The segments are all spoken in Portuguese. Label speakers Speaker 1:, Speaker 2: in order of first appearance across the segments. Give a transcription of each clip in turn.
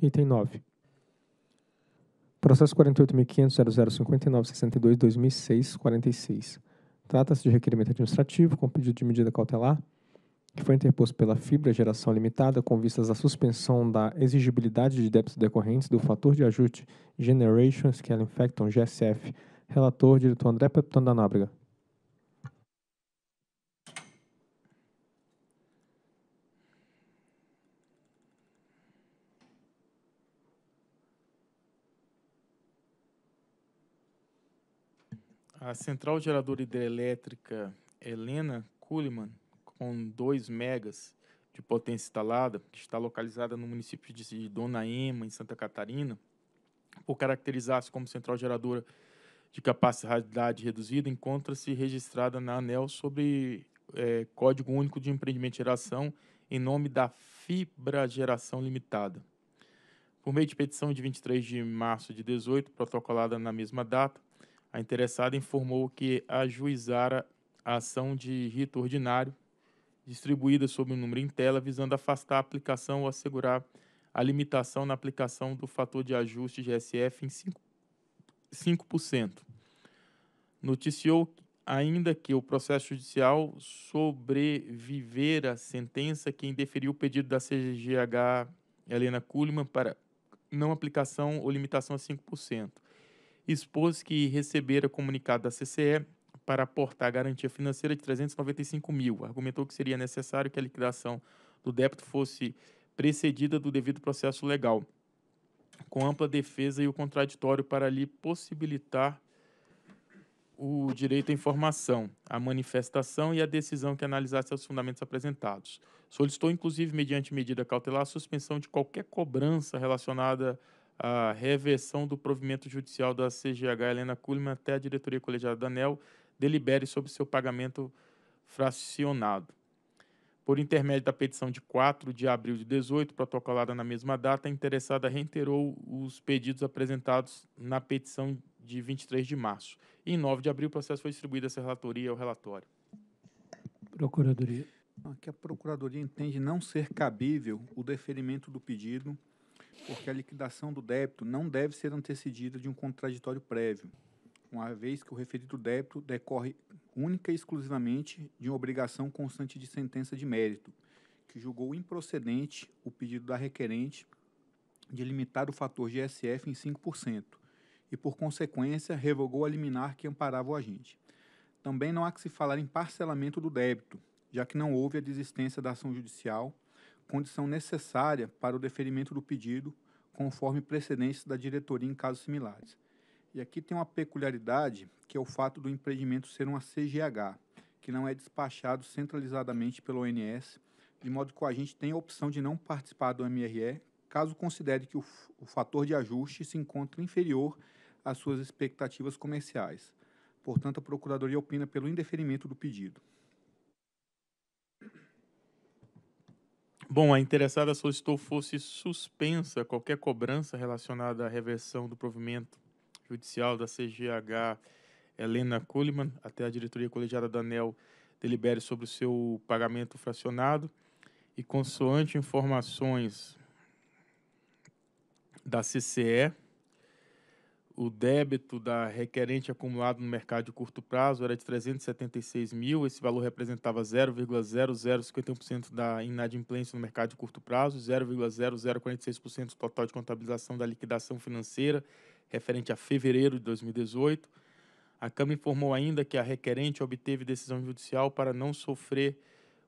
Speaker 1: Item 9. Processo
Speaker 2: 48.500.0059.62.2006.46. Trata-se de requerimento administrativo com pedido de medida cautelar que foi interposto pela Fibra Geração Limitada com vistas à suspensão da exigibilidade de débitos decorrentes do fator de ajuste Generation Scaling Factor, GSF. Relator, diretor André Pepton da Nóbrega.
Speaker 1: A central geradora hidrelétrica Helena Kuhlmann, com 2 megas de potência instalada, que está localizada no município de Dona Ema, em Santa Catarina, por caracterizar-se como central geradora de capacidade reduzida, encontra-se registrada na ANEL sobre é, Código Único de Empreendimento de Geração em nome da Fibra Geração Limitada. Por meio de petição de 23 de março de 18, protocolada na mesma data, a interessada informou que ajuizara a ação de rito ordinário, distribuída sob um número em tela, visando afastar a aplicação ou assegurar a limitação na aplicação do fator de ajuste GSF em 5%. 5%. Noticiou ainda que o processo judicial sobrevivera a sentença que indeferiu o pedido da CGH Helena Kuhlmann para não aplicação ou limitação a 5% expôs que recebera comunicado da CCE para aportar garantia financeira de 395 mil. Argumentou que seria necessário que a liquidação do débito fosse precedida do devido processo legal, com ampla defesa e o contraditório para lhe possibilitar o direito à informação, à manifestação e à decisão que analisasse os fundamentos apresentados. Solicitou, inclusive, mediante medida cautelar, a suspensão de qualquer cobrança relacionada a reversão do provimento judicial da CGH Helena Kuhlmann até a diretoria colegiada da ANEL delibere sobre seu pagamento fracionado. Por intermédio da petição de 4 de abril de 18, protocolada na mesma data, a interessada reiterou os pedidos apresentados na petição de 23 de
Speaker 2: março. E em 9 de abril, o processo foi distribuído à relatoria ao relatório. Procuradoria. Aqui a Procuradoria entende não ser cabível o deferimento do pedido porque a liquidação do débito não deve ser antecedida de um contraditório prévio, uma vez que o referido débito decorre única e exclusivamente de uma obrigação constante de sentença de mérito, que julgou improcedente o pedido da requerente de limitar o fator GSF em 5% e, por consequência, revogou a liminar que amparava o agente. Também não há que se falar em parcelamento do débito, já que não houve a desistência da ação judicial condição necessária para o deferimento do pedido, conforme precedentes da diretoria em casos similares. E aqui tem uma peculiaridade, que é o fato do empreendimento ser uma CGH, que não é despachado centralizadamente pelo ONS, de modo que o agente tem a opção de não participar do MRE, caso considere que o, o fator de ajuste se encontra inferior às suas expectativas comerciais. Portanto, a Procuradoria opina pelo indeferimento do pedido. Bom, a interessada
Speaker 1: solicitou fosse suspensa qualquer cobrança relacionada à reversão do provimento judicial da CGH Helena Kuhlmann até a diretoria colegiada da ANEL delibere sobre o seu pagamento fracionado e consoante informações da CCE, o débito da requerente acumulado no mercado de curto prazo era de 376 mil, esse valor representava 0,0051% da inadimplência no mercado de curto prazo, 0,0046% do total de contabilização da liquidação financeira referente a fevereiro de 2018. A Câmara informou ainda que a requerente obteve decisão judicial para não sofrer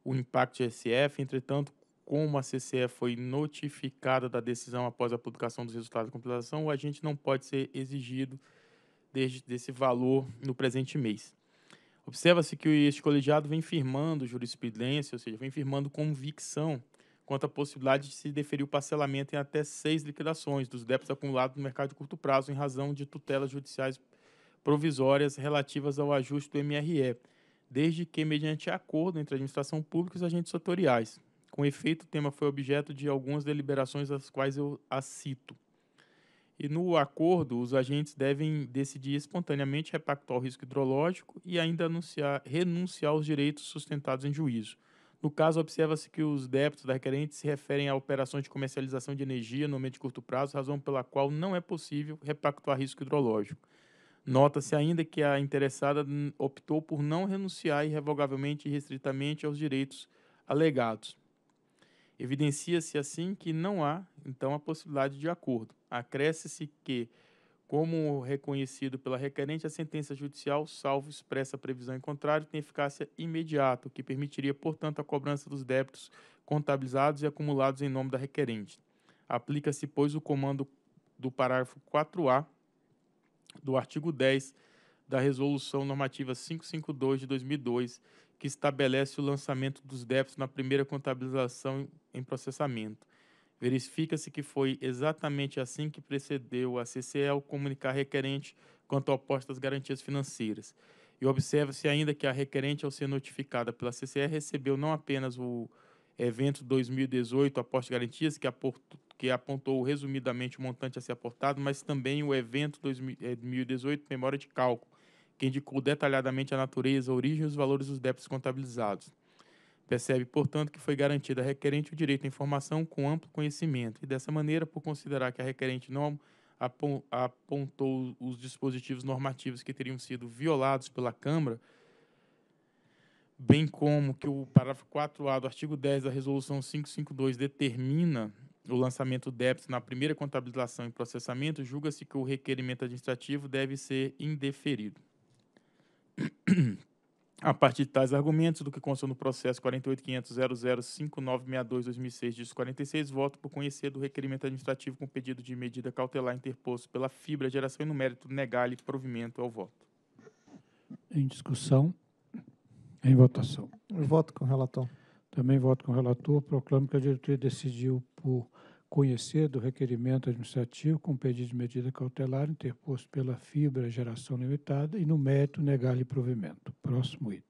Speaker 1: o impacto de SF, entretanto, como a CCE foi notificada da decisão após a publicação dos resultados da compilação, o agente não pode ser exigido desde desse valor no presente mês. Observa-se que este colegiado vem firmando jurisprudência, ou seja, vem firmando convicção quanto à possibilidade de se deferir o parcelamento em até seis liquidações dos débitos acumulados no mercado de curto prazo em razão de tutelas judiciais provisórias relativas ao ajuste do MRE, desde que mediante acordo entre a administração pública e os agentes setoriais, com efeito, o tema foi objeto de algumas deliberações, as quais eu a cito. E no acordo, os agentes devem decidir espontaneamente repactuar o risco hidrológico e ainda anunciar, renunciar aos direitos sustentados em juízo. No caso, observa-se que os débitos da requerente se referem a operações de comercialização de energia no meio de curto prazo, razão pela qual não é possível repactuar risco hidrológico. Nota-se ainda que a interessada optou por não renunciar irrevogavelmente e restritamente aos direitos alegados. Evidencia-se assim que não há, então, a possibilidade de acordo. Acresce-se que, como reconhecido pela requerente, a sentença judicial, salvo expressa previsão em contrário, tem eficácia imediata, o que permitiria, portanto, a cobrança dos débitos contabilizados e acumulados em nome da requerente. Aplica-se, pois, o comando do parágrafo 4A do artigo 10 da Resolução Normativa 552 de 2002, que estabelece o lançamento dos débitos na primeira contabilização em processamento. Verifica-se que foi exatamente assim que precedeu a CCE ao comunicar requerente quanto a posto das garantias financeiras. E observa-se ainda que a requerente, ao ser notificada pela CCE, recebeu não apenas o evento 2018 aporte garantias, que, aportou, que apontou resumidamente o montante a ser aportado, mas também o evento 2018 eh, memória de cálculo, que indicou detalhadamente a natureza, a origem e os valores dos débitos contabilizados. Percebe, portanto, que foi garantido à requerente o direito à informação com amplo conhecimento, e dessa maneira, por considerar que a requerente não apontou os dispositivos normativos que teriam sido violados pela Câmara, bem como que o parágrafo 4A do artigo 10 da Resolução 552 determina o lançamento do débito na primeira contabilização e processamento, julga-se que o requerimento administrativo deve ser indeferido a partir de tais argumentos, do que consta no processo 48.500.005962.2006, 2006 diz 46, voto por conhecer do requerimento administrativo com pedido de medida cautelar interposto pela Fibra Geração e no mérito negar-lhe provimento ao voto.
Speaker 2: Em discussão, em votação. Eu voto com o relator. Também voto com o relator. Proclamo que a diretoria decidiu por conhecer do requerimento administrativo com pedido de medida cautelar interposto pela Fibra Geração Limitada e, no mérito, negar-lhe provimento. Próximo item.